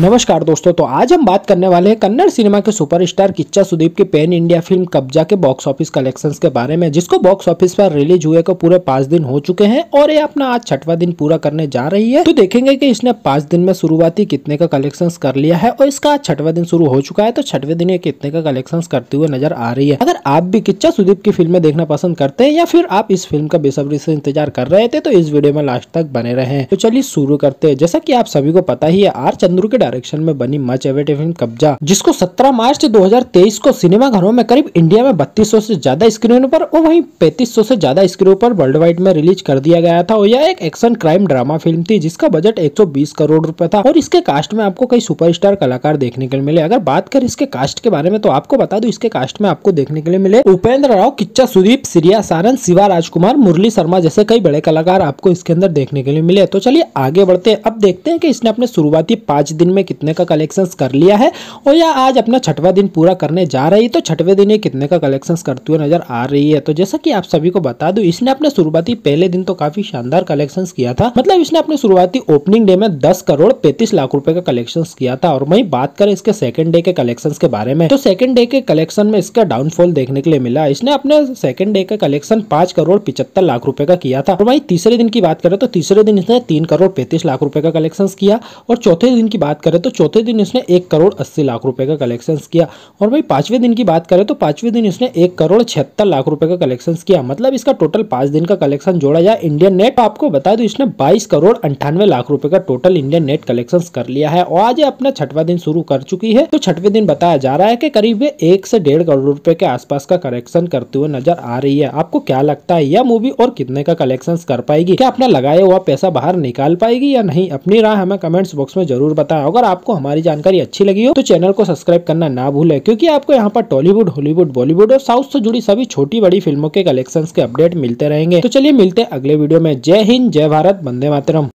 नमस्कार दोस्तों तो आज हम बात करने वाले हैं कन्नड़ सिनेमा के सुपरस्टार किच्चा सुदीप की पैन इंडिया फिल्म कब्जा के बॉक्स ऑफिस कलेक्शंस के बारे में जिसको बॉक्स ऑफिस पर रिलीज हुए को पूरे पांच दिन हो चुके हैं और ये अपना आज छठवा दिन पूरा करने जा रही है तो देखेंगे कि इसने पांच दिन में शुरुआती कितने का कलेक्शन कर लिया है और इसका आज छठवा दिन शुरू हो चुका है तो छठवे दिन ये कितने का कलेक्शन करते हुए नजर आ रही है अगर आप भी किच्चा सुदीप की फिल्म देखना पसंद करते हैं या फिर आप इस फिल्म का बेसब्री से इंतजार कर रहे थे तो इस वीडियो में लास्ट तक बने रहे तो चलिए शुरू करते हैं जैसा की आप सभी को पता ही है आर चंद्र के डायरेक्शन में बनी मच एवेटेड फिल्म कब्जा जिसको 17 मार्च 2023 को सिनेमा घरों में करीब इंडिया में 3200 से ज्यादा स्क्रीनों पर और वहीं 3500 से ज्यादा स्क्रीनों पर वर्ल्ड वाइड में रिलीज कर दिया गया था और यह एक एक्शन क्राइम ड्रामा फिल्म थी जिसका बजट एक करोड़ रूपए था और इसके कास्ट में आपको कई सुपर कलाकार देखने के लिए मिले अगर बात करें इसके कास्ट के बारे में तो आपको बता दू इसके कास्ट में आपको देखने के लिए मिले उपेंद्र राव किच्चा सुदीप सिरिया सारन शिवा राजकुमार मुरली शर्मा जैसे कई बड़े कलाकार आपको इसके अंदर देखने के लिए मिले तो चलिए आगे बढ़ते हैं अब देखते हैं कि इसने अपने शुरुआती पांच दिन में कितने का कलेक्शन कर लिया है और या आज अपना छठवा दिन पूरा करने जा रही है तो छठवें दिन ये कितने का कलेक्शन करती हुई नज़र आ रही है तो जैसा कि आप सभी को बता दू इसने अपने शुरुआती पहले दिन तो काफ़ी शानदार कलेक्शन किया था मतलब इसने अपने शुरुआती ओपनिंग डे में दस करोड़ पैंतीस लाख रूपये का कलेक्शन किया था और वही बात करें इसके सेकंड डे के कलेक्शन के बारे में तो सेकंड डे के कलेक्शन में इसका डाउनफॉल देखने के लिए मिला इसने अपने सेकंड डे का कलेक्शन पांच करोड़ पिछहत्तर लाख रुपए का किया था और वही तीसरे दिन की बात करें तो तीसरे दिन इसने तीन करोड़ पैंतीस लाख रुपए का कलेक्शन किया और चौथे दिन की बात करें तो चौथे दिन इसने एक करोड़ अस्सी लाख रुपए का कलेक्शन किया और भाई पांचवें दिन की बात करें तो पांचवें दिन इसने एक करोड़ छिहत्तर लाख रुपए का कलेक्शन किया मतलब इसका टोटल पांच दिन का कलेक्शन जोड़ा जाए इंडियन नेट आपको बता दो इसने बाईस करोड़ अंठानवे लाख रुपए का टोटल इंडियन नेट कलेक्शन कर लिया है और आज अपना छठवा दिन शुरू कर चुकी है तो छठवें दिन बताया जा रहा है की करीब एक से डेढ़ करोड़ रुपए के आसपास का कलेक्शन करते हुए नजर आ रही है आपको क्या लगता है यह मूवी और कितने का कलेक्शन कर पाएगी क्या अपना लगाया हुआ पैसा बाहर निकाल पाएगी या नहीं अपनी राय हमें कमेंट्स बॉक्स में जरूर बताया अगर आपको हमारी जानकारी अच्छी लगी हो तो चैनल को सब्सक्राइब करना ना भूले क्योंकि आपको यहाँ पर टॉलीवुड हॉलीवुड बॉलीवुड और साउथ से जुड़ी सभी छोटी बड़ी फिल्मों के कलेक्शन के अपडेट मिलते रहेंगे तो चलिए मिलते अगले वीडियो में जय हिंद जय भारत बंदे मातरम